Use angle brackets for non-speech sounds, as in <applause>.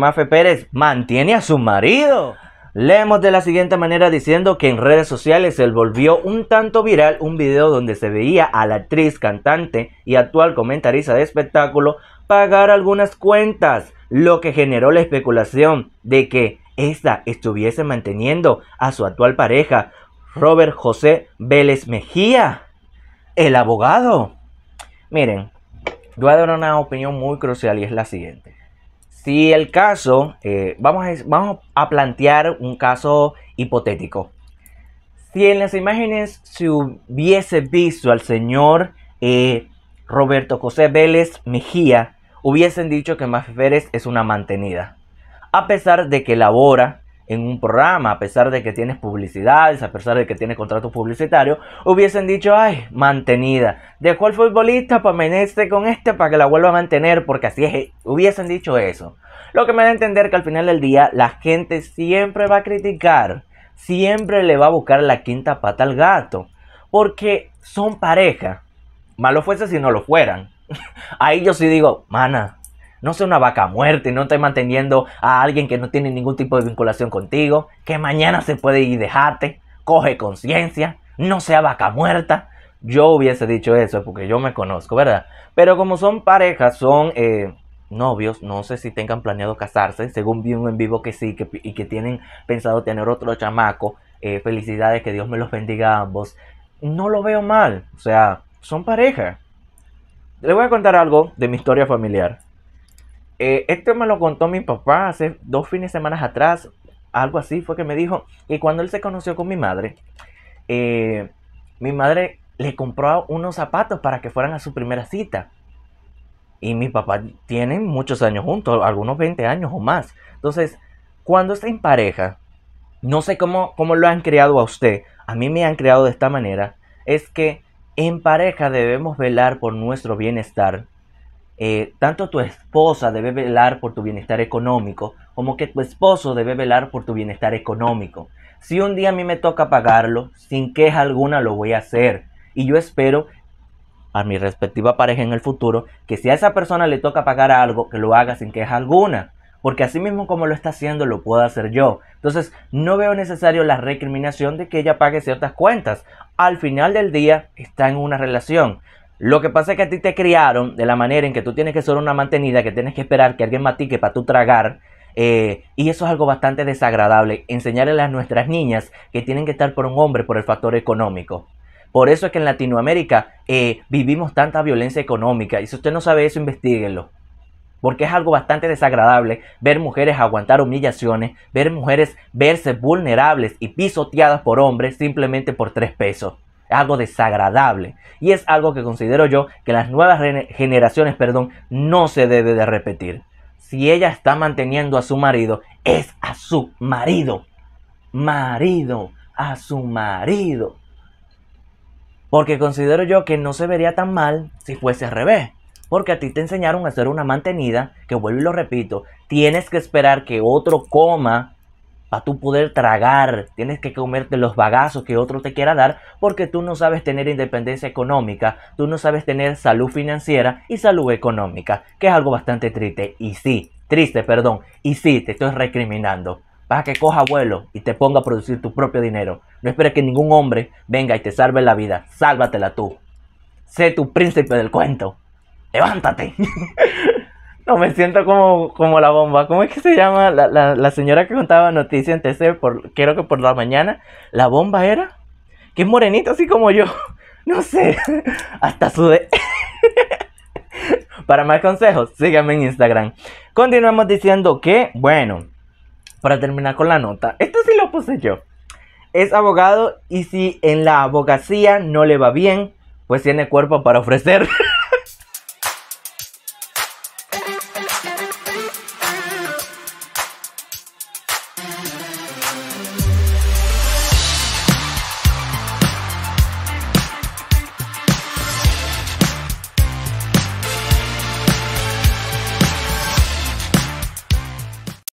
Mafe Pérez mantiene a su marido. Leemos de la siguiente manera diciendo que en redes sociales se volvió un tanto viral un video donde se veía a la actriz, cantante y actual comentarista de espectáculo pagar algunas cuentas, lo que generó la especulación de que esta estuviese manteniendo a su actual pareja, Robert José Vélez Mejía, el abogado. Miren, yo voy a dar una opinión muy crucial y es la siguiente. Si el caso, eh, vamos, a, vamos a plantear un caso hipotético. Si en las imágenes se hubiese visto al señor eh, Roberto José Vélez Mejía, hubiesen dicho que Mafia Vélez es una mantenida. A pesar de que labora en un programa, a pesar de que tienes publicidades, a pesar de que tienes contratos publicitario, hubiesen dicho, ay, mantenida. Dejó al futbolista para meneste con este para que la vuelva a mantener, porque así es, hubiesen dicho eso. Lo que me da a entender que al final del día la gente siempre va a criticar, siempre le va a buscar la quinta pata al gato, porque son pareja. Malo fuese si no lo fueran. <laughs> Ahí yo sí digo, mana, no sea una vaca muerta y no esté manteniendo a alguien que no tiene ningún tipo de vinculación contigo, que mañana se puede ir y dejarte, coge conciencia, no sea vaca muerta. Yo hubiese dicho eso porque yo me conozco, ¿verdad? Pero como son parejas, son eh, novios, no sé si tengan planeado casarse, según vi un en vivo que sí, y que tienen pensado tener otro chamaco, eh, felicidades, que Dios me los bendiga a ambos. No lo veo mal, o sea, son pareja. Le voy a contar algo de mi historia familiar. Eh, esto me lo contó mi papá hace dos fines de semana atrás, algo así fue que me dijo. Y cuando él se conoció con mi madre, eh, mi madre le compró unos zapatos para que fueran a su primera cita. Y mi papá tiene muchos años juntos, algunos 20 años o más. Entonces, cuando está en pareja, no sé cómo, cómo lo han creado a usted, a mí me han creado de esta manera, es que en pareja debemos velar por nuestro bienestar eh, tanto tu esposa debe velar por tu bienestar económico como que tu esposo debe velar por tu bienestar económico. Si un día a mí me toca pagarlo, sin queja alguna lo voy a hacer. Y yo espero a mi respectiva pareja en el futuro que si a esa persona le toca pagar algo, que lo haga sin queja alguna. Porque así mismo como lo está haciendo, lo puedo hacer yo. Entonces, no veo necesario la recriminación de que ella pague ciertas cuentas. Al final del día, está en una relación. Lo que pasa es que a ti te criaron de la manera en que tú tienes que ser una mantenida, que tienes que esperar que alguien matique para tú tragar. Eh, y eso es algo bastante desagradable, enseñarle a nuestras niñas que tienen que estar por un hombre por el factor económico. Por eso es que en Latinoamérica eh, vivimos tanta violencia económica. Y si usted no sabe eso, investiguenlo. Porque es algo bastante desagradable ver mujeres aguantar humillaciones, ver mujeres verse vulnerables y pisoteadas por hombres simplemente por tres pesos algo desagradable y es algo que considero yo que las nuevas generaciones, perdón, no se debe de repetir. Si ella está manteniendo a su marido, es a su marido. Marido, a su marido. Porque considero yo que no se vería tan mal si fuese al revés. Porque a ti te enseñaron a hacer una mantenida, que vuelvo y lo repito, tienes que esperar que otro coma para tú poder tragar, tienes que comerte los bagazos que otro te quiera dar porque tú no sabes tener independencia económica, tú no sabes tener salud financiera y salud económica, que es algo bastante triste. Y sí, triste, perdón, y sí, te estoy recriminando. Para que coja vuelo y te ponga a producir tu propio dinero. No esperes que ningún hombre venga y te salve la vida. Sálvatela tú. Sé tu príncipe del cuento. Levántate. <laughs> me siento como, como la bomba. ¿Cómo es que se llama la, señora que contaba noticias en TC? Por, creo que por la mañana. ¿La bomba era? Que es morenito así como yo. <laughs> No sé. <laughs> Hasta de. <laughs> Para más consejos, síganme en Instagram. Continuamos diciendo que, bueno, para terminar con la nota, esto sí lo puse yo. Es abogado y si en la abogacía no le va bien, pues tiene cuerpo para ofrecer.